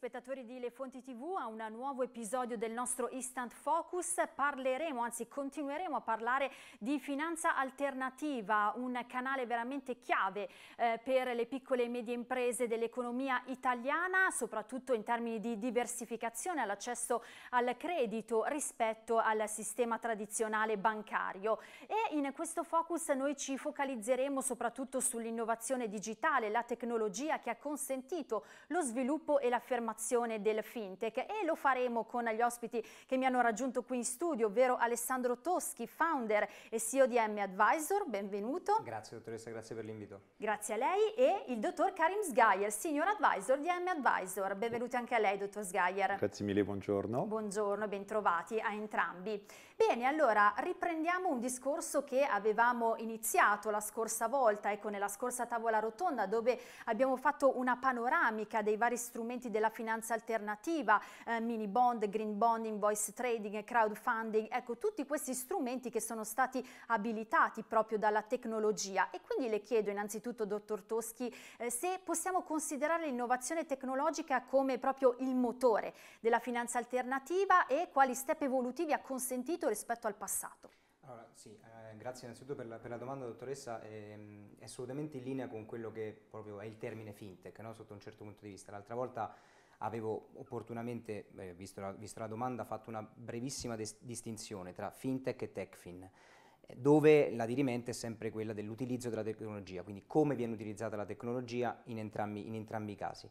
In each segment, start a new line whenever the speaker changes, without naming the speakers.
spettatori di Le Fonti TV a un nuovo episodio del nostro Instant Focus. Parleremo, anzi continueremo a parlare di finanza alternativa, un canale veramente chiave eh, per le piccole e medie imprese dell'economia italiana, soprattutto in termini di diversificazione all'accesso al credito rispetto al sistema tradizionale bancario. E in questo focus noi ci focalizzeremo soprattutto sull'innovazione digitale, la tecnologia che ha consentito lo sviluppo e l'affermazione trasformazione del fintech e lo faremo con gli ospiti che mi hanno raggiunto qui in studio, ovvero Alessandro Toschi, founder e CEO di M Advisor, benvenuto.
Grazie dottoressa, grazie per l'invito.
Grazie a lei e il dottor Karim Sgayer, senior advisor di M Advisor, benvenuti anche a lei dottor Sgayer.
Grazie mille, buongiorno.
Buongiorno, bentrovati a entrambi. Bene, allora riprendiamo un discorso che avevamo iniziato la scorsa volta, ecco nella scorsa tavola rotonda dove abbiamo fatto una panoramica dei vari strumenti della finanza alternativa, eh, mini bond, green bond, invoice trading, crowdfunding, ecco tutti questi strumenti che sono stati abilitati proprio dalla tecnologia e quindi le chiedo innanzitutto dottor Toschi eh, se possiamo considerare l'innovazione tecnologica come proprio il motore della finanza alternativa e quali step evolutivi ha consentito cambiato rispetto al passato?
Allora, sì, eh, grazie innanzitutto per la, per la domanda dottoressa, eh, è assolutamente in linea con quello che proprio è il termine fintech, no? sotto un certo punto di vista. L'altra volta avevo opportunamente, eh, visto, la, visto, la, domanda, fatto una brevissima distinzione tra fintech e techfin eh, dove la dirimente è sempre quella dell'utilizzo della tecnologia, quindi come viene utilizzata la tecnologia in entrambi, in entrambi i casi.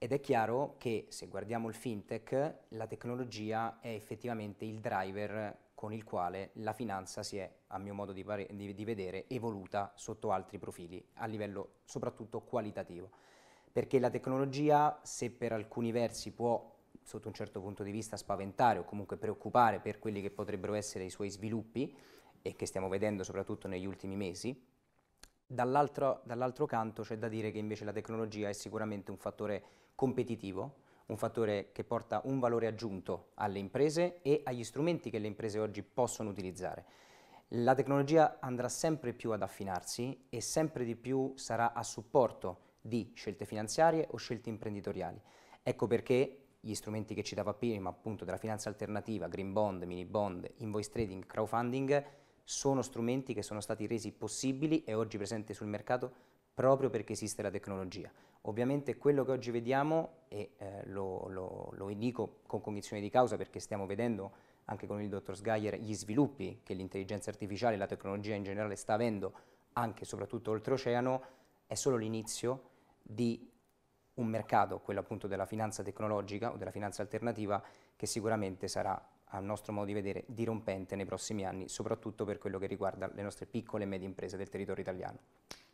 Ed è chiaro che se guardiamo il fintech, la tecnologia è effettivamente il driver con il quale la finanza si è, a mio modo di, di, di vedere, evoluta sotto altri profili, a livello soprattutto qualitativo. Perché la tecnologia, se per alcuni versi può sotto un certo punto di vista spaventare o comunque preoccupare per quelli che potrebbero essere i suoi sviluppi e che stiamo vedendo soprattutto negli ultimi mesi. Dall'altro, dall canto c'è da dire che invece la tecnologia è sicuramente un fattore competitivo un fattore che porta un valore aggiunto alle imprese e agli strumenti che le imprese oggi possono utilizzare. La tecnologia andrà sempre più ad affinarsi e sempre di più sarà a supporto di scelte finanziarie o scelte imprenditoriali. Ecco perché gli strumenti che citava prima, appunto della finanza alternativa, green bond, mini bond, invoice trading, crowdfunding, sono strumenti che sono stati resi possibili e oggi presenti sul mercato proprio perché esiste la tecnologia. Ovviamente quello che oggi vediamo, e eh, lo, lo, lo indico con cognizione di causa perché stiamo vedendo anche con il dottor Sgaier gli sviluppi che l'intelligenza artificiale e la tecnologia in generale sta avendo anche e soprattutto oltreoceano, è solo l'inizio di un mercato, quello appunto della finanza tecnologica o della finanza alternativa, che sicuramente sarà, a nostro modo di vedere, dirompente nei prossimi anni, soprattutto per quello che riguarda le nostre piccole e medie imprese del territorio italiano.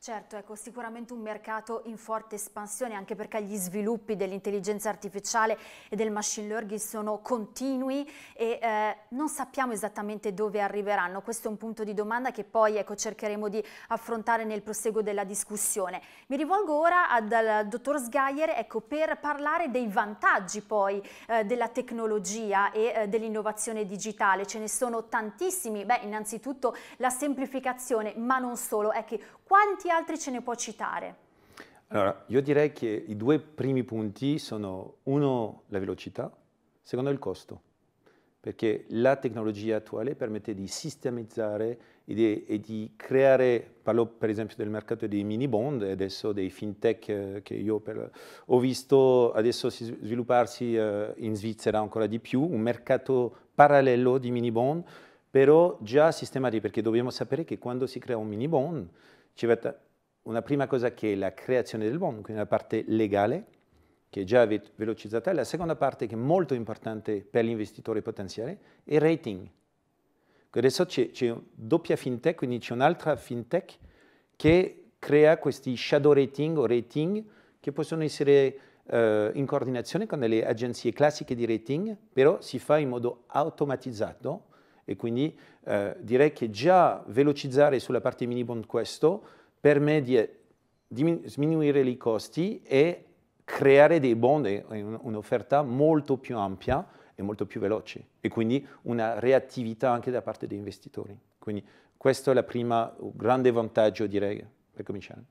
Certo, ecco, sicuramente un mercato in forte espansione anche perché gli sviluppi dell'intelligenza artificiale e del machine learning sono continui e eh, non sappiamo esattamente dove arriveranno. Questo è un punto di domanda che poi ecco, cercheremo di affrontare nel proseguo della discussione. Mi rivolgo ora al, al dottor Sgaier ecco, per parlare dei vantaggi poi eh, della tecnologia e eh, dell'innovazione digitale. Ce ne sono tantissimi. Beh, innanzitutto la semplificazione, ma non solo. è Ecco, quanti altri ce ne può citare?
Allora, io direi che i due primi punti sono uno la velocità, secondo il costo, perché la tecnologia attuale permette di sistemizzare e di, e di creare, parlo per esempio del mercato dei mini bond e adesso dei fintech eh, che io per, ho visto adesso svilupparsi eh, in Svizzera ancora di più, un mercato parallelo di mini bond, però già sistemati perché dobbiamo sapere che quando si crea un mini bond ci una prima cosa che è la creazione del mondo, quindi la parte legale, che già avete e la seconda parte che è molto importante per gli investitori potenziali è il rating. Adesso c'è, c'è doppia fintech, quindi c'è un'altra fintech che crea questi shadow rating o rating che possono essere eh, in coordinazione con le agenzie classiche di rating, però si fa in modo automatizzato e quindi eh, direi che già velocizzare sulla parte mini bond questo permette di diminuire i costi e creare dei bond, un'offerta molto più ampia e molto più veloce e quindi una reattività anche da parte degli investitori. Quindi questo è il primo grande vantaggio direi per cominciare.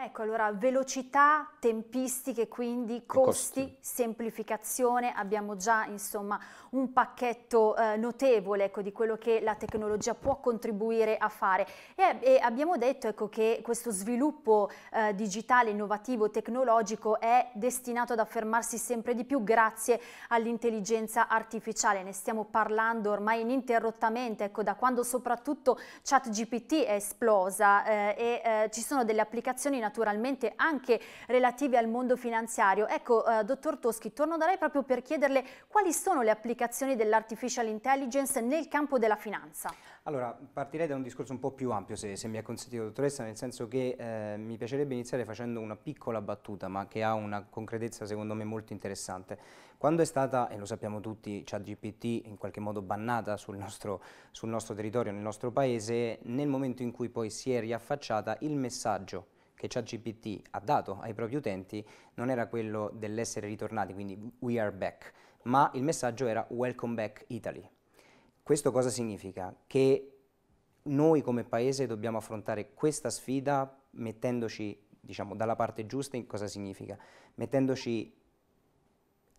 Ecco, allora velocità, tempistiche, quindi costi, costi. semplificazione, abbiamo già insomma un pacchetto eh, notevole ecco, di quello che la tecnologia può contribuire a fare e, e abbiamo detto ecco, che questo sviluppo eh, digitale, innovativo, tecnologico è destinato ad affermarsi sempre di più grazie all'intelligenza artificiale, ne stiamo parlando ormai ininterrottamente ecco, da quando soprattutto ChatGPT è esplosa eh, e eh, ci sono delle applicazioni in naturalmente anche relative al mondo finanziario. Ecco, eh, dottor Toschi, torno da lei proprio per chiederle quali sono le applicazioni dell'artificial intelligence nel campo della finanza.
Allora, partirei da un discorso un po' più ampio, se, se mi ha consentito, dottoressa, nel senso che eh, mi piacerebbe iniziare facendo una piccola battuta, ma che ha una concretezza secondo me molto interessante. Quando è stata, e lo sappiamo tutti, ChatGPT in qualche modo bannata sul nostro, sul nostro territorio, nel nostro paese, nel momento in cui poi si è riaffacciata, il messaggio che ChatGPT ha dato ai propri utenti non era quello dell'essere ritornati, quindi we are back, ma il messaggio era welcome back Italy. Questo cosa significa? Che noi come paese dobbiamo affrontare questa sfida mettendoci diciamo, dalla parte giusta in cosa significa? Mettendoci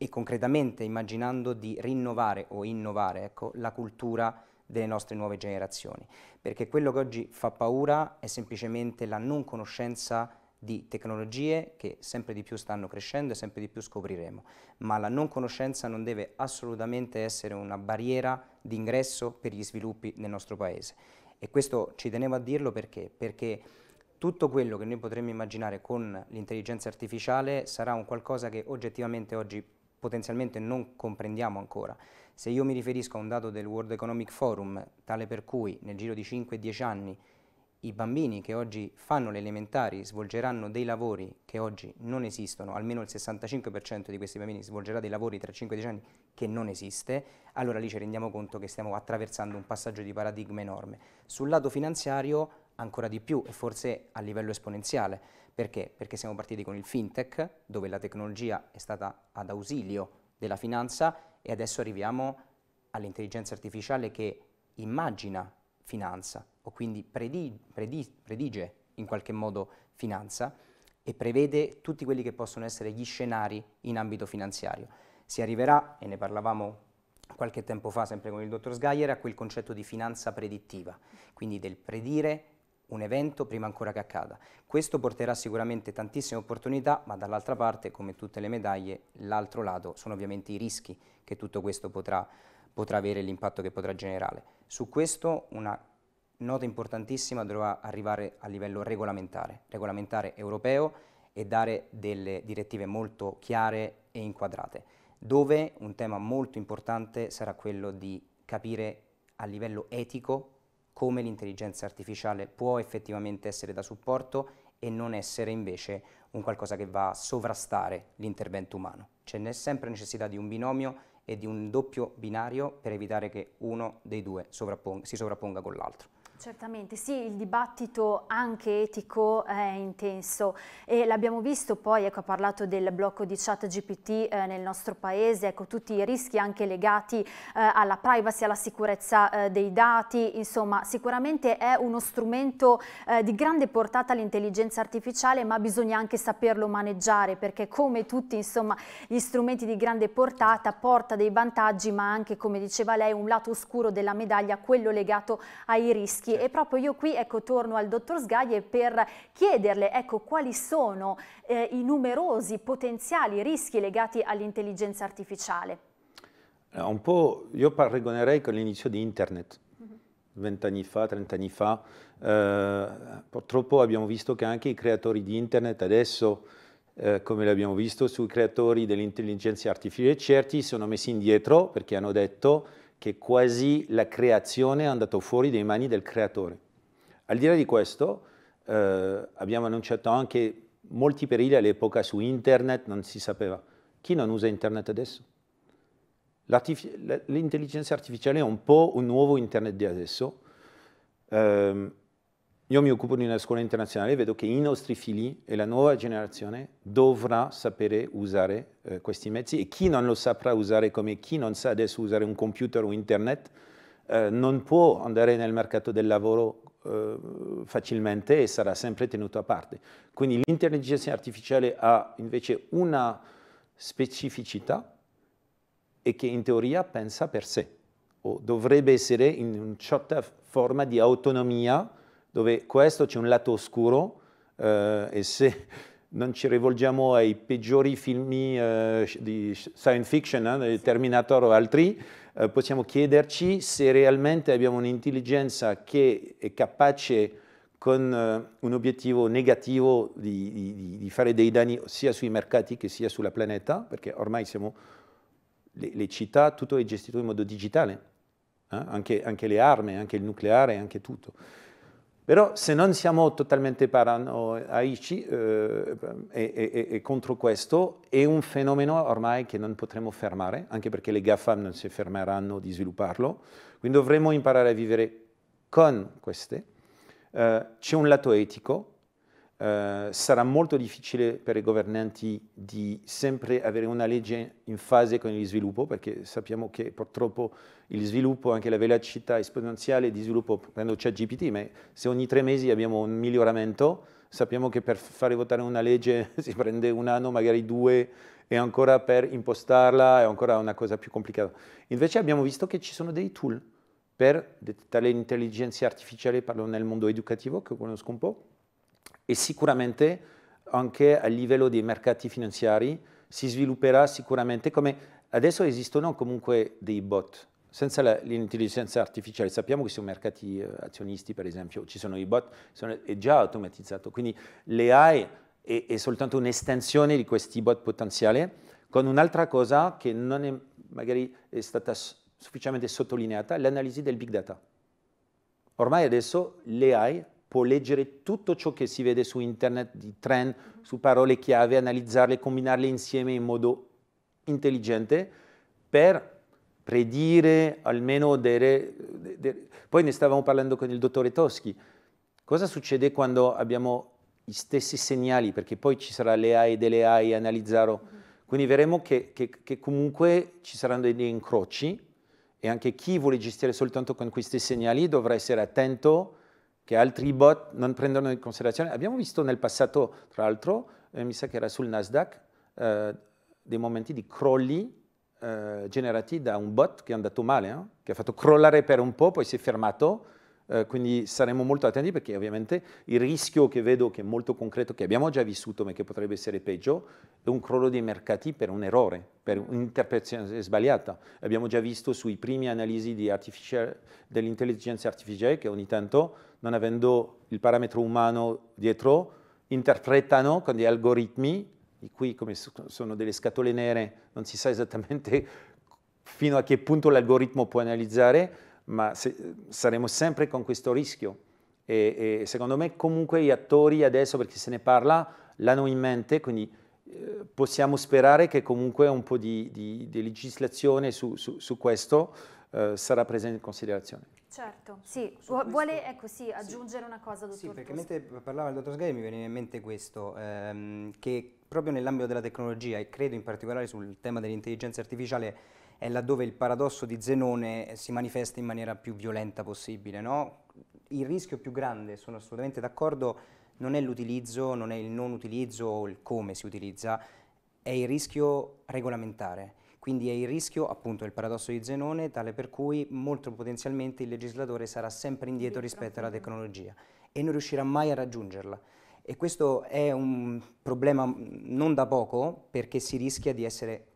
e concretamente immaginando di rinnovare o innovare ecco, la cultura delle nostre nuove generazioni, perché quello che oggi fa paura è semplicemente la non conoscenza di tecnologie che sempre di più stanno crescendo e sempre di più scopriremo, ma la non conoscenza non deve assolutamente essere una barriera d'ingresso per gli sviluppi nel nostro paese. E questo ci tenevo a dirlo perché? Perché tutto quello che noi potremmo immaginare con l'intelligenza artificiale sarà un qualcosa che oggettivamente oggi potenzialmente non comprendiamo ancora. Se io mi riferisco a un dato del World Economic Forum, tale per cui nel giro di 5-10 anni i bambini che oggi fanno le elementari svolgeranno dei lavori che oggi non esistono, almeno il 65% di questi bambini svolgerà dei lavori tra 5-10 anni che non esiste, allora lì ci rendiamo conto che stiamo attraversando un passaggio di paradigma enorme. Sul lato finanziario ancora di più e forse a livello esponenziale. Perché? Perché siamo partiti con il fintech, dove la tecnologia è stata ad ausilio della finanza e adesso arriviamo all'intelligenza artificiale che immagina finanza o quindi predi, predi, predice in qualche modo finanza e prevede tutti quelli che possono essere gli scenari in ambito finanziario. Si arriverà, e ne parlavamo qualche tempo fa sempre con il dottor Sgaier, a quel concetto di finanza predittiva, quindi del predire un evento prima ancora che accada. Questo porterà sicuramente tantissime opportunità, ma dall'altra parte, come tutte le medaglie, l'altro lato sono ovviamente i rischi che tutto questo potrà, potrà avere, l'impatto che potrà generare. Su questo una nota importantissima dovrà arrivare a livello regolamentare, regolamentare europeo e dare delle direttive molto chiare e inquadrate, dove un tema molto importante sarà quello di capire a livello etico come l'intelligenza artificiale può effettivamente essere da supporto e non essere invece un qualcosa che va a sovrastare l'intervento umano. C'è sempre necessità di un binomio e di un doppio binario per evitare che uno dei due sovrapponga, si sovrapponga con l'altro.
Certamente, sì, il dibattito anche etico è intenso e l'abbiamo visto poi, ecco, ha parlato del blocco di chat GPT eh, nel nostro paese, ecco, tutti i rischi anche legati eh, alla privacy, alla sicurezza eh, dei dati, insomma, sicuramente è uno strumento eh, di grande portata l'intelligenza artificiale, ma bisogna anche saperlo maneggiare perché come tutti, insomma, gli strumenti di grande portata porta dei vantaggi, ma anche, come diceva lei, un lato oscuro della medaglia, quello legato ai rischi sì, e proprio io qui ecco, torno al dottor Sgaglie per chiederle ecco, quali sono eh, i numerosi potenziali rischi legati all'intelligenza artificiale.
Eh, un po' io paragonerei con l'inizio di internet, mhm. vent'anni fa, trent'anni fa, eh, purtroppo abbiamo visto che anche i creatori di internet adesso, eh, come l'abbiamo visto sui creatori dell'intelligenza artificiale, certi sono messi indietro perché hanno detto che quasi la creazione è andata fuori dai mani del creatore. Al di là di questo, eh, abbiamo annunciato anche molti perili all'epoca su internet, non si sapeva. Chi non usa internet adesso? l'intelligenza artificiale è un po' un nuovo internet di adesso. Eh, io mi occupo di una scuola internazionale e vedo che i nostri figli e la nuova generazione dovrà sapere usare eh, questi mezzi e chi non lo saprà usare come chi non sa adesso usare un computer o internet eh, non può andare nel mercato del lavoro eh, facilmente e sarà sempre tenuto a parte. Quindi l'intelligenza artificiale ha invece una specificità e che in teoria pensa per sé o dovrebbe essere in una certa forma di autonomia dove questo c'è un lato oscuro eh, e se non ci rivolgiamo ai peggiori film eh, di science fiction, eh, Terminator o altri, eh, possiamo chiederci se realmente abbiamo un'intelligenza che è capace con eh, un obiettivo negativo di, di, di, fare dei danni sia sui mercati che sia sulla pianeta, perché ormai siamo le, le città, tutto è gestito in modo digitale, eh, anche, anche le armi, anche il nucleare, anche tutto. Però se non siamo totalmente paranoici eh, e, e, contro questo, è un fenomeno ormai che non potremo fermare, anche perché le GAFAM non si fermeranno di svilupparlo, quindi dovremo imparare a vivere con queste. Eh, c'è un lato etico, eh, sarà molto difficile per i governanti di sempre avere una legge in fase con il sviluppo, perché sappiamo che purtroppo il sviluppo, anche la velocità esponenziale di sviluppo, prendo ChatGPT, ma se ogni tre mesi abbiamo un miglioramento, sappiamo che per fare votare una legge si prende un anno, magari due, e ancora per impostarla è ancora una cosa più complicata. Invece abbiamo visto che ci sono dei tool per dettare l'intelligenza artificiale, parlo nel mondo educativo che conosco un po', e sicuramente anche a livello dei mercati finanziari si svilupperà sicuramente come adesso esistono comunque dei bot senza l'intelligenza artificiale sappiamo che sui mercati eh, azionisti per esempio ci sono i bot sono, è già automatizzato quindi l'AI è, è soltanto un'estensione di questi bot potenziali con un'altra cosa che non è magari è stata sufficientemente sottolineata l'analisi del big data ormai adesso l'AI può leggere tutto ciò che si vede su internet di trend, su parole chiave, analizzarle, combinarle insieme in modo intelligente per predire almeno delle... delle... Poi ne stavamo parlando con il dottore Toschi. Cosa succede quando abbiamo gli stessi segnali? Perché poi ci sarà le AI delle AI, analizzarlo. Quindi vedremo che, che, che comunque ci saranno degli incroci e anche chi vuole gestire soltanto con questi segnali dovrà essere attento che altri bot non prendono in considerazione. Abbiamo visto nel passato, tra l'altro, eh, mi sa che era sul Nasdaq, eh, dei momenti di crolli eh, generati da un bot che è andato male, eh? che ha fatto crollare per un po', poi si è fermato, eh, quindi saremo molto attenti perché ovviamente il rischio che vedo che è molto concreto, che abbiamo già vissuto ma che potrebbe essere peggio, è un crollo dei mercati per un errore, per un'interpretazione sbagliata. Abbiamo già visto sui primi analisi dell'intelligenza artificiale che ogni tanto non avendo il parametro umano dietro, interpretano con gli algoritmi, e qui come sono delle scatole nere, non si sa esattamente fino a che punto l'algoritmo può analizzare, ma se, saremo sempre con questo rischio. E, e, secondo me comunque gli attori adesso, perché se ne parla, l'hanno in mente, quindi eh, possiamo sperare che comunque un po' di, di, di legislazione su, su, su questo eh, sarà presa in considerazione.
Certo, sì, vuole ecco, sì, aggiungere sì. una cosa, dottor Sì, perché Tosca.
mentre parlava il dottor Sgari mi veniva in mente questo, ehm, che proprio nell'ambito della tecnologia e credo in particolare sul tema dell'intelligenza artificiale è laddove il paradosso di Zenone si manifesta in maniera più violenta possibile. No? Il rischio più grande, sono assolutamente d'accordo, non è l'utilizzo, non è il non utilizzo o il come si utilizza, è il rischio regolamentare. Quindi è il rischio, appunto, il paradosso di Zenone, tale per cui molto potenzialmente il legislatore sarà sempre indietro rispetto alla tecnologia e non riuscirà mai a raggiungerla. E questo è un problema mm, non da poco perché si rischia di essere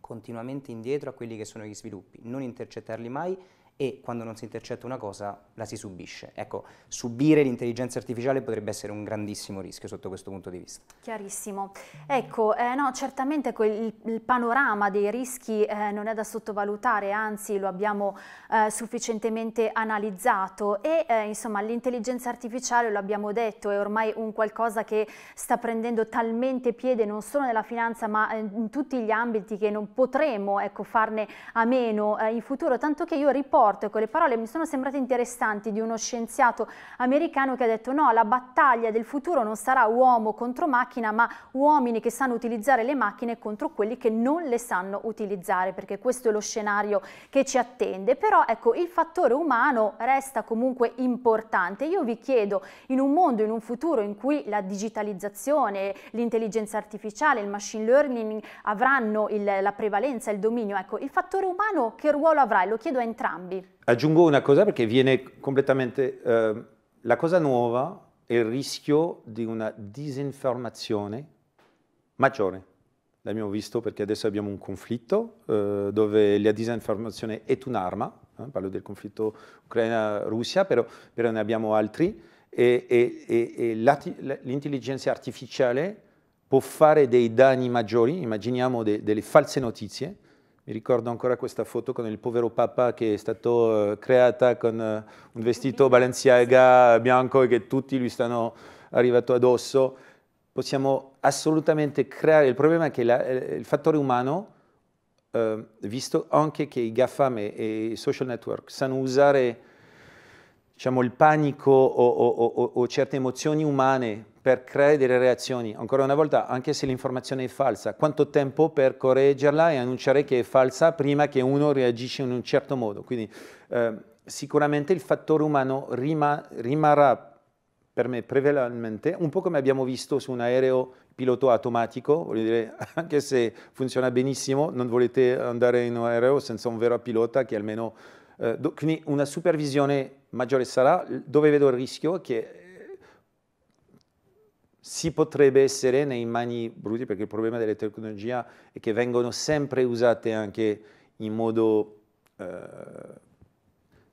continuamente indietro a quelli che sono gli sviluppi, non intercettarli mai e quando non si intercetta una cosa la si subisce. Ecco, subire l'intelligenza artificiale potrebbe essere un grandissimo rischio sotto questo punto di vista.
Chiarissimo. Ecco, eh, no, certamente quel, il panorama dei rischi eh, non è da sottovalutare, anzi lo abbiamo eh, sufficientemente analizzato e eh, insomma l'intelligenza artificiale, lo abbiamo detto, è ormai un qualcosa che sta prendendo talmente piede non solo nella finanza ma eh, in tutti gli ambiti che non potremo ecco, farne a meno eh, in futuro, tanto che io riporto rapporto, ecco le parole mi sono sembrate interessanti di uno scienziato americano che ha detto no, la battaglia del futuro non sarà uomo contro macchina, ma uomini che sanno utilizzare le macchine contro quelli che non le sanno utilizzare, perché questo è lo scenario che ci attende. Però ecco, il fattore umano resta comunque importante. Io vi chiedo, in un mondo, in un futuro in cui la digitalizzazione, l'intelligenza artificiale, il machine learning avranno il, la prevalenza, il dominio, ecco, il fattore umano che ruolo avrà? lo chiedo a entrambi. Sì.
Aggiungo una cosa perché viene completamente... Eh, la cosa nuova è il rischio di una disinformazione maggiore. L'abbiamo visto perché adesso abbiamo un conflitto eh, dove la disinformazione è un'arma, eh, parlo del conflitto Ucraina-Russia, però, però, ne abbiamo altri, e, e, e, e l'intelligenza artificiale può fare dei danni maggiori, immaginiamo de, delle false notizie, mi ricordo ancora questa foto con il povero papà che è stato eh, creata con eh, un vestito Balenciaga bianco e che tutti lui stanno arrivato addosso. Possiamo assolutamente creare, il problema è che la, eh, il fattore umano, eh, visto anche che i GAFAM e i social network sanno usare diciamo, il panico o, o, o, o, certe emozioni umane per creare delle reazioni. Ancora una volta, anche se l'informazione è falsa, quanto tempo per correggerla e annunciare che è falsa prima che uno reagisce in un certo modo. Quindi eh, sicuramente il fattore umano rima, rimarrà per me prevalentemente, un po' come abbiamo visto su un aereo pilota automatico, voglio dire, anche se funziona benissimo, non volete andare in un aereo senza un vero pilota che almeno... Eh, do, quindi una supervisione maggiore sarà, dove vedo il rischio che eh, si potrebbe essere nei mani brutti, perché il problema delle tecnologie è che vengono sempre usate anche in modo eh,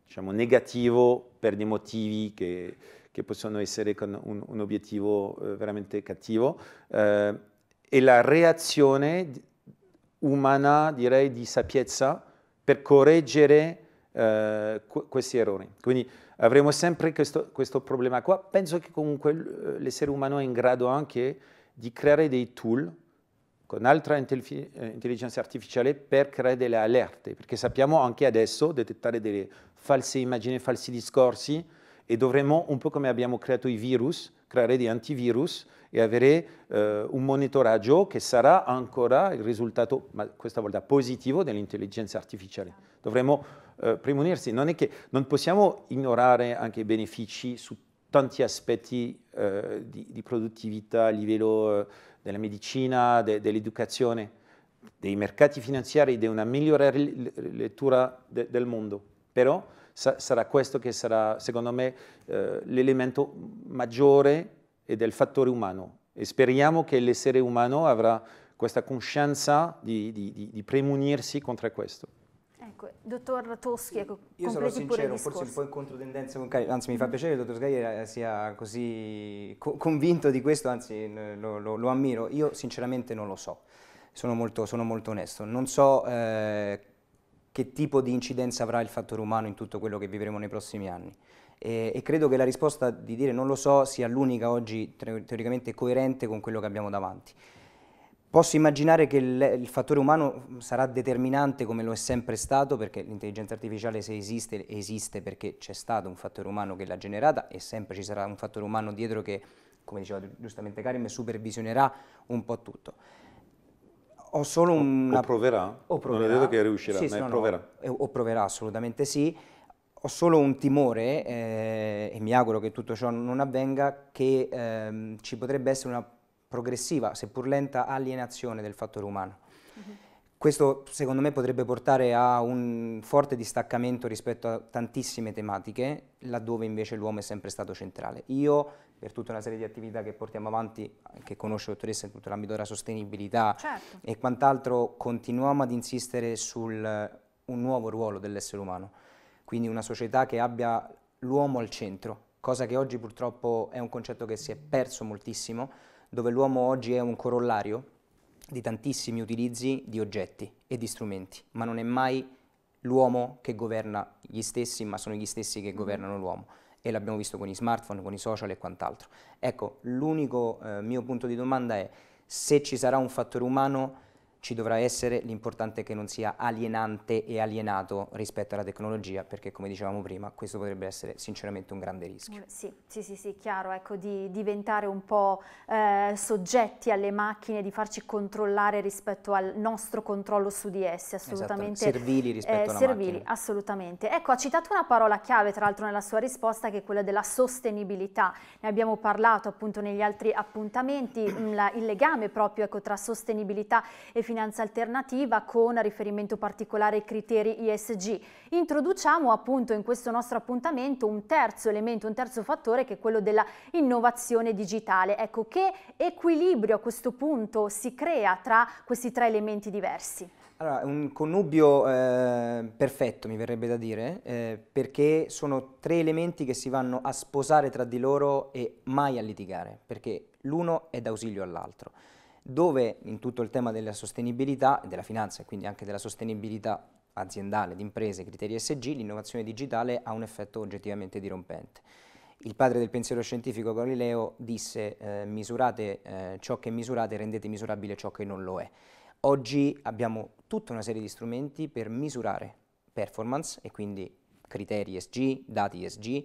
diciamo, negativo per dei motivi che, che possono essere con un, un obiettivo eh, veramente cattivo. Eh, e la reazione umana, direi, di sapienza per correggere eh, questi errori. Quindi avremo sempre questo, questo, problema qua. Penso che comunque eh, l'essere umano è in grado anche di creare dei tool con altra eh, intelligenza artificiale per creare delle allerte, perché sappiamo anche adesso detettare delle false immagini, falsi discorsi e dovremmo, un po' come abbiamo creato i virus, creare degli antivirus e avere eh, un monitoraggio che sarà ancora il risultato, ma questa volta positivo, dell'intelligenza artificiale. Dovremmo eh, premunirsi. Non è che non possiamo ignorare anche i benefici su tanti aspetti eh, di, di, produttività a livello eh, della medicina, de, dell'educazione, dei mercati finanziari, di una migliore lettura de, del mondo. Però sa, sarà questo che sarà, secondo me, eh, l'elemento maggiore e del fattore umano. E speriamo che l'essere umano avrà questa coscienza di, di, di premunirsi contro questo.
Ecco, dottor Toschi, ecco, Io sarò sincero, forse un po'
in controtendenza con Cari, anzi mi fa piacere che il dottor Sgaiera sia così co convinto di questo, anzi lo, lo, lo, ammiro. Io sinceramente non lo so, sono molto, sono molto onesto. Non so eh, che tipo di incidenza avrà il fattore umano in tutto quello che vivremo nei prossimi anni. E, e credo che la risposta di dire non lo so sia l'unica oggi teoricamente coerente con quello che abbiamo davanti. Posso immaginare che il, fattore umano mm, sarà determinante come lo è sempre stato, perché l'intelligenza artificiale se esiste, esiste perché c'è stato un fattore umano che l'ha generata e sempre ci sarà un fattore umano dietro che, come diceva giustamente Karim, supervisionerà un po' tutto. Ho solo un... O
proverà? O proverà. Non è detto che riuscirà, sì, ma no, proverà. No,
eh, o proverà, assolutamente sì. Ho solo un timore, eh, e mi auguro che tutto ciò non avvenga, che ehm, ci potrebbe essere una progressiva, seppur lenta, alienazione del fattore umano. Uh-huh. Questo secondo me potrebbe portare a un forte distaccamento rispetto a tantissime tematiche, laddove invece l'uomo è sempre stato centrale. Io, per tutta una serie di attività che portiamo avanti, che conosce dottoressa in tutto l'ambito della sostenibilità certo. e quant'altro, continuiamo ad insistere su un nuovo ruolo dell'essere umano, quindi una società che abbia l'uomo al centro, cosa che oggi purtroppo è un concetto che si è perso moltissimo dove l'uomo oggi è un corollario di tantissimi utilizzi di oggetti e di strumenti, ma non è mai l'uomo che governa gli stessi, ma sono gli stessi che mm. governano l'uomo. E l'abbiamo visto con i smartphone, con i social e quant'altro. Ecco, l'unico eh, mio punto di domanda è se ci sarà un fattore umano ci dovrà essere, l'importante è che non sia alienante e alienato rispetto alla tecnologia, perché come dicevamo prima, questo potrebbe essere sinceramente un grande rischio.
Eh, sì, sì, sì, sì chiaro, ecco, di diventare un po' eh, soggetti alle macchine, di farci controllare rispetto al nostro controllo su di esse, esatto, assolutamente. Esatto. Servili eh, rispetto eh, alla servili, macchina. assolutamente. Ecco, ha citato una parola chiave, tra l'altro, nella sua risposta, che è quella della sostenibilità. Ne abbiamo parlato appunto negli altri appuntamenti, il legame proprio ecco, tra sostenibilità e finanziamento finanza alternativa con riferimento particolare ai criteri ISG. Introduciamo appunto in questo nostro appuntamento un terzo elemento, un terzo fattore che è quello della innovazione digitale. Ecco, che equilibrio a questo punto si crea tra questi tre elementi diversi?
Allora, un connubio eh, perfetto mi verrebbe da dire, eh, perché sono tre elementi che si vanno a sposare tra di loro e mai a litigare, perché l'uno è d'ausilio all'altro dove in tutto il tema della sostenibilità, della finanza e quindi anche della sostenibilità aziendale, di imprese, criteri SG, l'innovazione digitale ha un effetto oggettivamente dirompente. Il padre del pensiero scientifico Galileo disse eh, misurate eh, ciò che misurate, rendete misurabile ciò che non lo è. Oggi abbiamo tutta una serie di strumenti per misurare performance e quindi criteri SG, dati SG,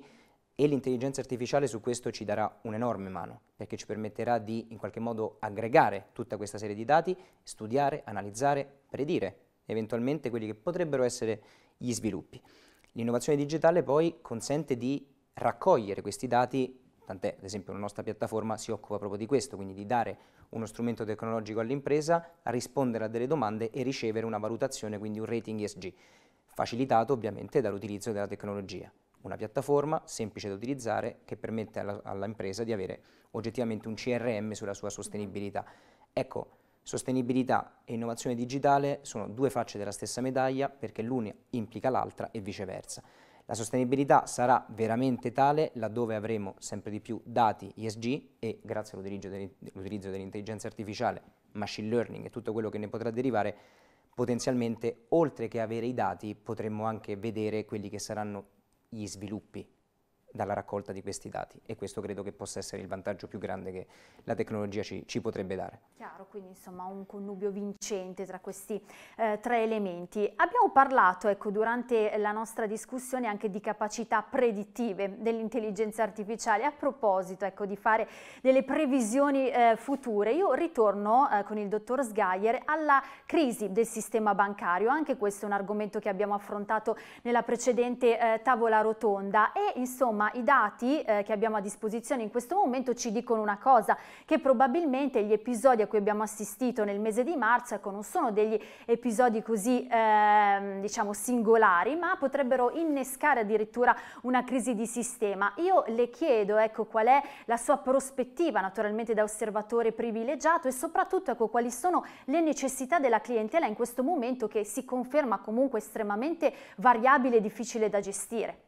e l'intelligenza artificiale su questo ci darà un'enorme mano, perché ci permetterà di in qualche modo aggregare tutta questa serie di dati, studiare, analizzare, predire eventualmente quelli che potrebbero essere gli sviluppi. L'innovazione digitale poi consente di raccogliere questi dati, tant'è ad esempio la nostra piattaforma si occupa proprio di questo, quindi di dare uno strumento tecnologico all'impresa, rispondere a delle domande e ricevere una valutazione, quindi un rating ESG, facilitato ovviamente dall'utilizzo della tecnologia una piattaforma semplice da utilizzare che permette all'impresa di avere oggettivamente un CRM sulla sua sostenibilità. Ecco, sostenibilità e innovazione digitale sono due facce della stessa medaglia perché l'una implica l'altra e viceversa. La sostenibilità sarà veramente tale laddove avremo sempre di più dati ESG e grazie all'utilizzo dell'intelligenza artificiale, machine learning e tutto quello che ne potrà derivare, potenzialmente oltre che avere i dati potremmo anche vedere quelli che saranno gli sviluppi dalla raccolta di questi dati e questo credo che possa essere il vantaggio più grande che la tecnologia ci, ci potrebbe dare.
Chiaro, quindi insomma un connubio vincente tra questi eh, tre elementi. Abbiamo parlato ecco, durante la nostra discussione anche di capacità predittive dell'intelligenza artificiale. A proposito ecco, di fare delle previsioni eh, future, io ritorno eh, con il dottor Sgaier alla crisi del sistema bancario. Anche questo è un argomento che abbiamo affrontato nella precedente eh, tavola rotonda e insomma Insomma, i dati eh, che abbiamo a disposizione in questo momento ci dicono una cosa, che probabilmente gli episodi a cui abbiamo assistito nel mese di marzo ecco, non sono degli episodi così eh, diciamo singolari, ma potrebbero innescare addirittura una crisi di sistema. Io le chiedo ecco, qual è la sua prospettiva naturalmente da osservatore privilegiato e soprattutto ecco, quali sono le necessità della clientela in questo momento che si conferma comunque estremamente variabile e difficile da gestire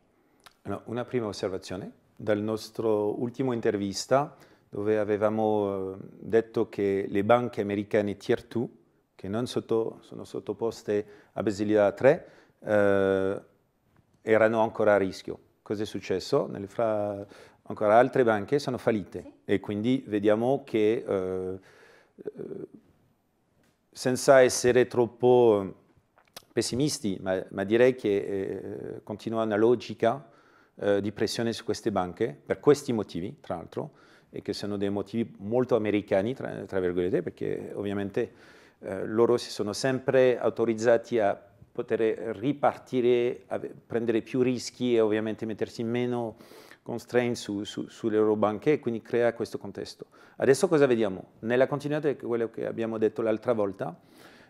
una prima osservazione dal nostro ultimo intervista dove avevamo eh, detto che le banche americane Tier 2, che non sotto, sono sottoposte a Basilea 3, eh, erano ancora a rischio. Cos'è successo? Nelle fra... Ancora altre banche sono fallite sì. e quindi vediamo che eh, eh senza essere troppo eh, pessimisti, ma, ma direi che eh, continua una logica eh, di pressione su queste banche, per questi motivi, tra l'altro, e che sono dei motivi molto americani, tra, tra virgolette, perché ovviamente eh, loro si sono sempre autorizzati a poter ripartire, a prendere più rischi e ovviamente mettersi meno constraint su, su, sulle loro banche e quindi crea questo contesto. Adesso cosa vediamo? Nella continuità di quello che abbiamo detto l'altra volta,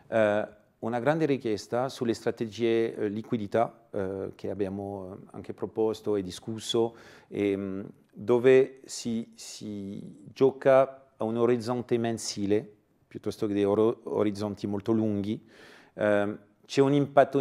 eh, una grande richiesta sulle strategie eh, liquidità eh, che abbiamo eh, anche proposto e discusso, ehm, dove si, si, gioca a un orizzonte mensile piuttosto che dei or orizzonti molto lunghi. Ehm, c'è un impatto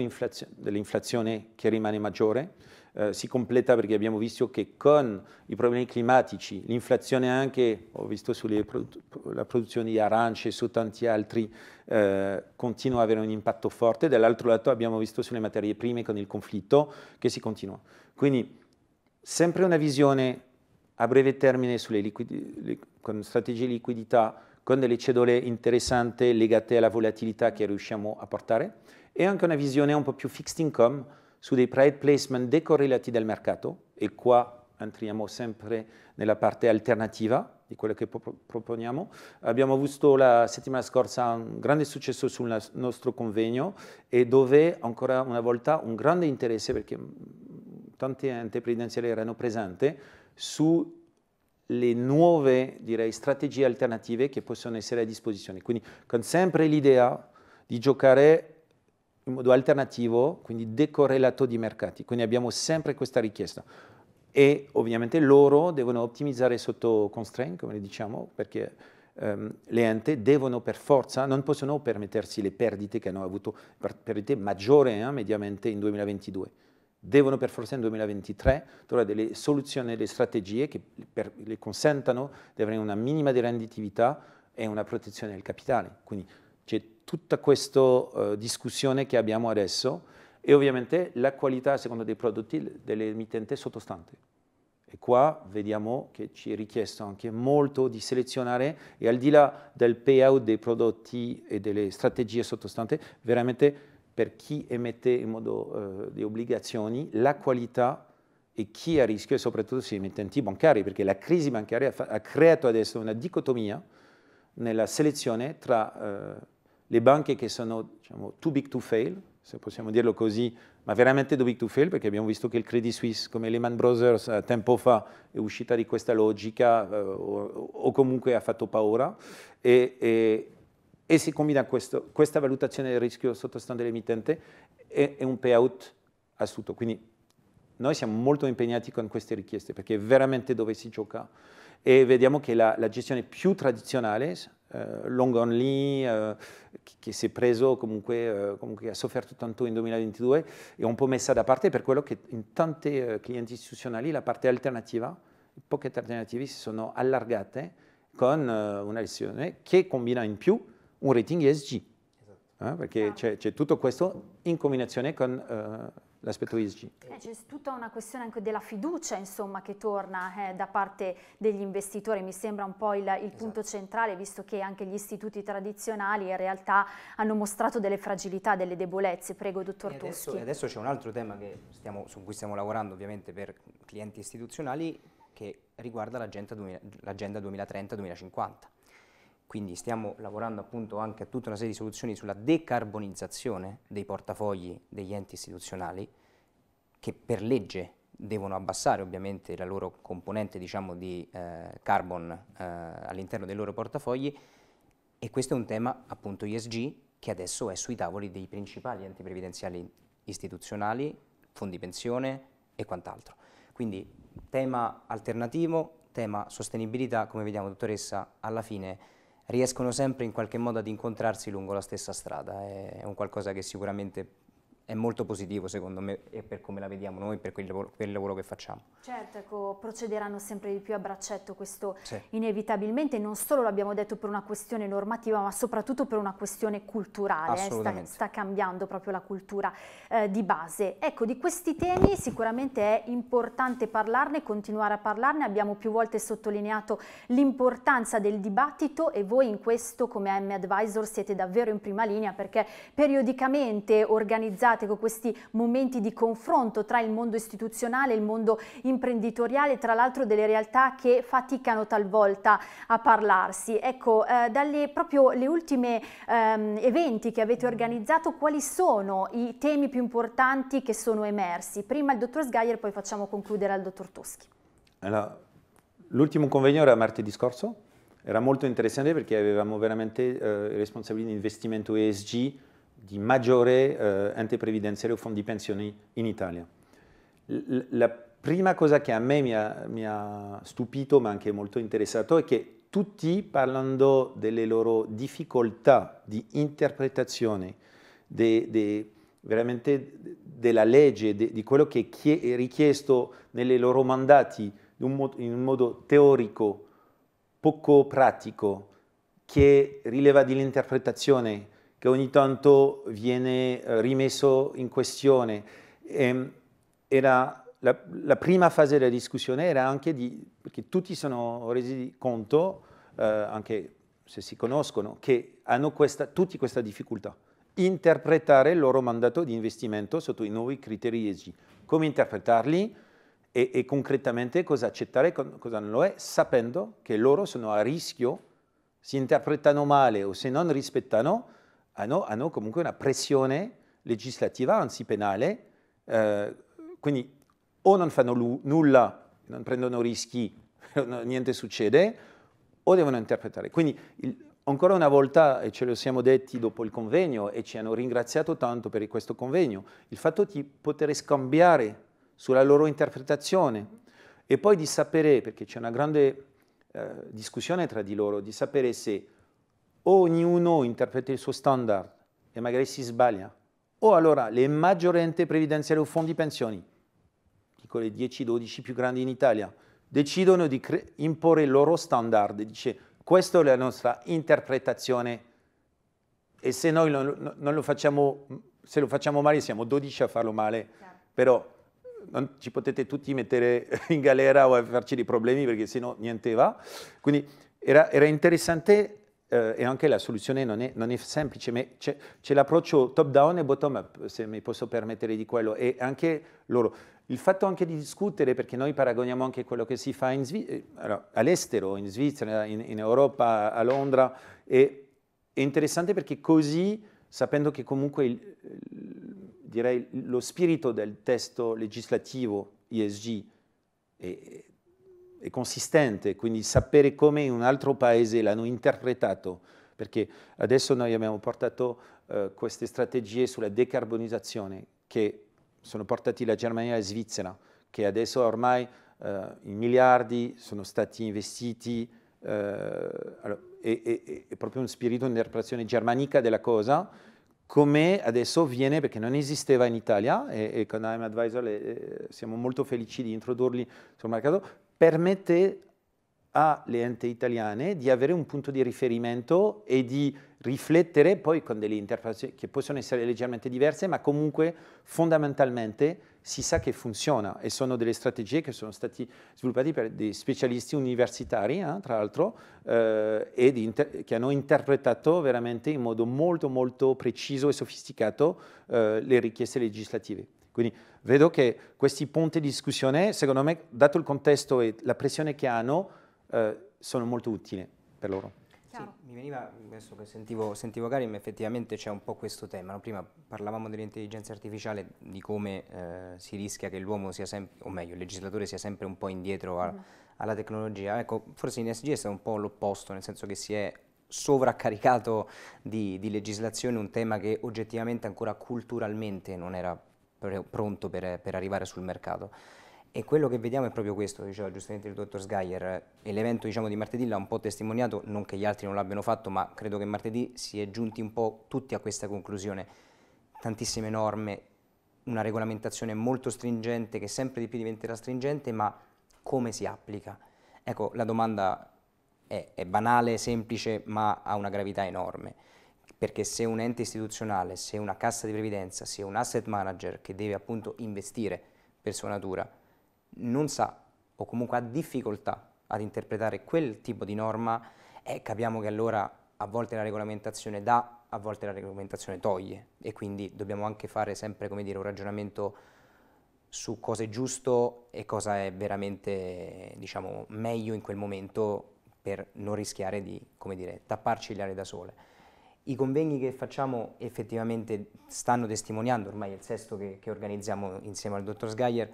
dell'inflazione che rimane maggiore, eh, si completa perché abbiamo visto che con i problemi climatici, l'inflazione anche, ho visto sulla produ- produzione di arance e su tanti altri, eh, continua ad avere un impatto forte, dall'altro lato abbiamo visto sulle materie prime con il conflitto che si continua. Quindi sempre una visione a breve termine liquidi- li- con strategie di liquidità, con delle cedole interessanti legate alla volatilità che riusciamo a portare e anche una visione un po' più fixed income su dei trade placement decorrelati dal mercato, e qua entriamo sempre nella parte alternativa di quello che proponiamo. Abbiamo avuto la settimana scorsa un grande successo sul nostro convegno e dove ancora una volta un grande interesse, perché mm, tante ente previdenziali erano presenti, su le nuove direi, strategie alternative che possono essere a disposizione. Quindi con sempre l'idea di giocare in modo alternativo, quindi decorrelato di mercati. Quindi abbiamo sempre questa richiesta. E ovviamente loro devono ottimizzare sotto constraint, come diciamo, perché ehm, le ente devono per forza, non possono permettersi le perdite che hanno avuto, perdite maggiori eh, mediamente in 2022. Devono per forza in 2023 trovare delle soluzioni, delle strategie che per, le consentano di avere una minima di renditività e una protezione del capitale. Quindi c'è tutta questa eh, discussione che abbiamo adesso e ovviamente la qualità a seconda dei prodotti dell'emittente sottostante. E qua vediamo che ci è richiesto anche molto di selezionare e al di là del payout dei prodotti e delle strategie sottostante, veramente per chi emette in modo eh, di obbligazioni la qualità e chi è a rischio e soprattutto sui emittenti bancari, perché la crisi bancaria ha creato adesso una dicotomia nella selezione tra eh, le banche che sono diciamo, too big to fail, se possiamo dirlo così, ma veramente too big to fail perché abbiamo visto che il Credit Suisse come Lehman Brothers eh, tempo fa è uscita di questa logica eh, o, o, comunque ha fatto paura e, e, e si combina questo, questa valutazione del rischio sottostante l'emittente e, e un payout assoluto. Quindi noi siamo molto impegnati con queste richieste perché è veramente dove si gioca e vediamo che la, la gestione più tradizionale eh, long only eh, che, che, si è preso comunque, eh, comunque, ha sofferto tanto in 2022 e un po' messa da parte per quello che in tanti clienti istituzionali la parte alternativa, poche alternative si sono allargate con una lezione che combina in più un rating ESG. Esatto. Eh, perché ah. c'è, tutto questo in combinazione con... Eh, l'aspetto ESG.
Eh, c'è tutta una questione anche della fiducia insomma, che torna eh, da parte degli investitori, mi sembra un po' il, il esatto. punto centrale visto che anche gli istituti tradizionali in realtà hanno mostrato delle fragilità, delle debolezze. Prego dottor e adesso, e
adesso c'è un altro tema stiamo, su cui stiamo lavorando ovviamente per clienti istituzionali che riguarda l'agenda 2030-2050 quindi stiamo lavorando appunto anche a tutta una serie di soluzioni sulla decarbonizzazione dei portafogli degli enti istituzionali che per legge devono abbassare ovviamente la loro componente diciamo, di eh, carbon eh, all'interno dei loro portafogli e questo è un tema appunto ESG che adesso è sui tavoli dei principali enti previdenziali istituzionali, fondi pensione e quant'altro. Quindi tema alternativo, tema sostenibilità, come vediamo dottoressa, alla fine riescono sempre in qualche modo ad incontrarsi lungo la stessa strada, è un qualcosa che sicuramente è molto positivo secondo me e per come la vediamo noi, per, quel lavoro, per lavoro che facciamo.
Certo, ecco, procederanno sempre di più a braccetto questo sì. inevitabilmente, non solo l'abbiamo detto per una questione normativa ma soprattutto per una questione culturale, eh, sta, sta, cambiando proprio la cultura eh, di base. Ecco, di questi temi sicuramente è importante parlarne, continuare a parlarne, abbiamo più volte sottolineato l'importanza del dibattito e voi in questo come M Advisor siete davvero in prima linea perché periodicamente organizzate con questi momenti di confronto tra il mondo istituzionale e il mondo imprenditoriale, tra l'altro delle realtà che faticano talvolta a parlarsi. Ecco, eh, dalle proprio le ultime ehm, eventi che avete organizzato, quali sono i temi più importanti che sono emersi? Prima il dottor Sgaier, poi facciamo concludere al dottor Toschi.
Allora, l'ultimo convegno era martedì scorso, era molto interessante perché avevamo veramente eh, responsabili di investimento ESG, di maggiore eh, ente previdenziale o fondi pensioni in Italia. L la prima cosa che a me mi ha, mi ha stupito ma anche molto interessato è che tutti parlando delle loro difficoltà di interpretazione de, de, veramente della legge, de, di quello che è richiesto nei loro mandati un modo, in un modo teorico, poco pratico, che rileva dell'interpretazione che ogni tanto viene eh, rimesso in questione. E, ehm, era la, la, prima fase della discussione era anche di, perché tutti sono resi conto, eh, anche se si conoscono, che hanno questa, tutti questa difficoltà. Interpretare il loro mandato di investimento sotto i nuovi criteri ESG. Come interpretarli e, e concretamente cosa accettare e cosa non lo è, sapendo che loro sono a rischio, si interpretano male o se non rispettano, hanno, hanno comunque una pressione legislativa, anzi penale, eh, quindi o non fanno lu- nulla, non prendono rischi, niente succede, o devono interpretare. Quindi il, ancora una volta, e ce lo siamo detti dopo il convegno e ci hanno ringraziato tanto per questo convegno, il fatto di poter scambiare sulla loro interpretazione e poi di sapere, perché c'è una grande eh, discussione tra di loro, di sapere se ognuno interpreta il suo standard e magari si sbaglia. O allora le maggiori ente previdenziali o fondi pensioni, dico le 10-12 più grandi in Italia, decidono di imporre il loro standard e dice questa è la nostra interpretazione e se noi non, non lo facciamo, se lo facciamo male siamo 12 a farlo male, certo. però non ci potete tutti mettere in galera o farci dei problemi perché sennò niente va. Quindi era, era interessante eh, e anche la soluzione non è, non è semplice, ma c'è, l'approccio top down e bottom up, se mi posso permettere di quello, e anche loro. Il fatto anche di discutere, perché noi paragoniamo anche quello che si fa eh, all'estero, in Svizzera, in, in, Europa, a Londra, e, è interessante perché così, sapendo che comunque il, direi, lo spirito del testo legislativo ISG è, è consistente, quindi sapere come in un altro paese l'hanno interpretato, perché adesso noi abbiamo portato eh, queste strategie sulla decarbonizzazione che sono portate la Germania e la Svizzera, che adesso ormai eh, i miliardi sono stati investiti, eh, è, è, è proprio un spirito, di interpretazione germanica della cosa, come adesso viene, perché non esisteva in Italia e, e con I'm Advisor le, eh, siamo molto felici di introdurli sul mercato, permette alle ente italiane di avere un punto di riferimento e di riflettere poi con delle interpretazioni che possono essere leggermente diverse, ma comunque fondamentalmente si sa che funziona e sono delle strategie che sono state sviluppate per dei specialisti universitari, eh, tra l'altro, eh, e che hanno interpretato veramente in modo molto molto preciso e sofisticato eh, le richieste legislative. Quindi vedo che questi ponti di discussione, secondo me, dato il contesto e la pressione che hanno, eh, sono molto utili per loro.
Sì, mi veniva, adesso che sentivo, sentivo Karim, effettivamente c'è un po' questo tema. No? Prima parlavamo dell'intelligenza artificiale, di come eh, si rischia che l'uomo sia sempre, o meglio, il legislatore sia sempre un po' indietro a, mm-hmm. alla tecnologia. Ecco, forse in SG è stato un po' l'opposto, nel senso che si è sovraccaricato di, di legislazione, un tema che oggettivamente ancora culturalmente non era pre- pronto per, per, arrivare sul mercato. E quello che vediamo è proprio questo, diceva giustamente il dottor Sgaier, e l'evento diciamo, di martedì l'ha un po' testimoniato, non che gli altri non l'abbiano fatto, ma credo che martedì si è giunti un po' tutti a questa conclusione. Tantissime norme, una regolamentazione molto stringente che sempre di più diventerà stringente, ma come si applica? Ecco, la domanda è, è banale, semplice, ma ha una gravità enorme perché se un ente istituzionale, se una cassa di previdenza, se un asset manager che deve appunto investire per sua natura, non sa o comunque ha difficoltà ad interpretare quel tipo di norma, eh, capiamo che allora a volte la regolamentazione dà, a volte la regolamentazione toglie e quindi dobbiamo anche fare sempre dire, un ragionamento su cosa è giusto e cosa è veramente diciamo, meglio in quel momento per non rischiare di dire, tapparci le ali da sole. I convegni che facciamo effettivamente stanno testimoniando, ormai è il sesto che, che organizziamo insieme al dottor Sgaier,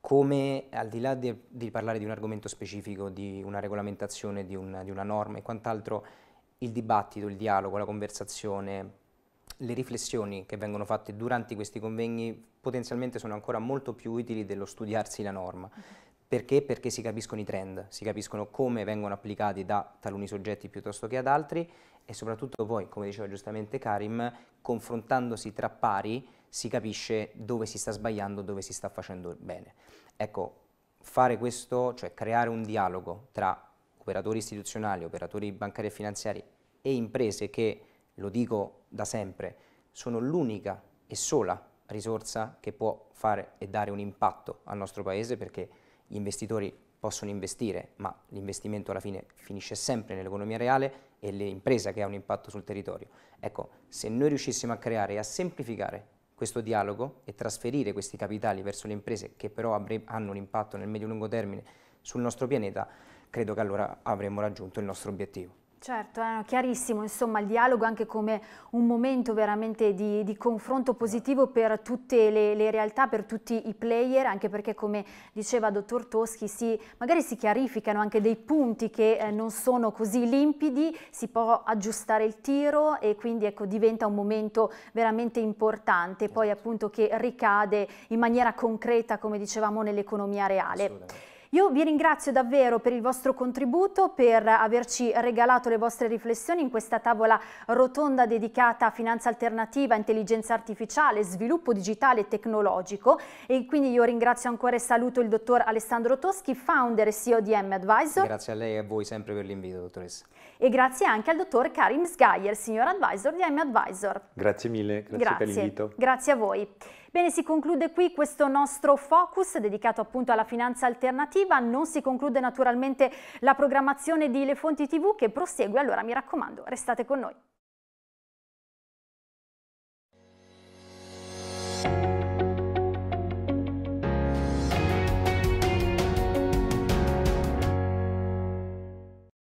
come al di là di, di, parlare di un argomento specifico, di una regolamentazione, di, un, di una norma e quant'altro, il dibattito, il dialogo, la conversazione, le riflessioni che vengono fatte durante questi convegni potenzialmente sono ancora molto più utili dello studiarsi la norma. Perché? Perché si capiscono i trend, si capiscono come vengono applicati da taluni soggetti piuttosto che ad altri e soprattutto poi, come diceva giustamente Karim, confrontandosi tra pari si capisce dove si sta sbagliando, dove si sta facendo bene. Ecco, fare questo, cioè creare un dialogo tra operatori istituzionali, operatori bancari e finanziari e imprese che, lo dico da sempre, sono l'unica e sola risorsa che può fare e dare un impatto al nostro paese perché gli investitori possono investire, ma l'investimento alla fine finisce sempre nell'economia reale e l'impresa che ha un impatto sul territorio. Ecco, se noi riuscissimo a creare e a semplificare questo dialogo e trasferire questi capitali verso le imprese che però hanno un impatto nel medio-lungo termine sul nostro pianeta, credo che allora avremmo raggiunto il nostro obiettivo.
Certo, eh, chiarissimo, insomma il dialogo anche come un momento veramente di, di confronto positivo per tutte le, le, realtà, per tutti i player, anche perché come diceva dottor Toschi, si, magari si chiarificano anche dei punti che eh, non sono così limpidi, si può aggiustare il tiro e quindi ecco, diventa un momento veramente importante, poi esatto. appunto che ricade in maniera concreta, come dicevamo, nell'economia reale. Io vi ringrazio davvero per il vostro contributo, per averci regalato le vostre riflessioni in questa tavola rotonda dedicata a finanza alternativa, intelligenza artificiale, sviluppo digitale e tecnologico e quindi io ringrazio ancora e saluto il dottor Alessandro Toschi, founder e CEO di M Advisor.
Grazie a lei e a voi sempre per l'invito, dottoressa.
E grazie anche al dottor Karim Sgayer, signor advisor di M Advisor.
Grazie mille, grazie, grazie. per l'invito.
Grazie a voi. Bene, si conclude qui questo nostro focus dedicato appunto alla finanza alternativa. Non si conclude naturalmente la programmazione di Le Fonti TV che prosegue, allora mi raccomando, restate con noi.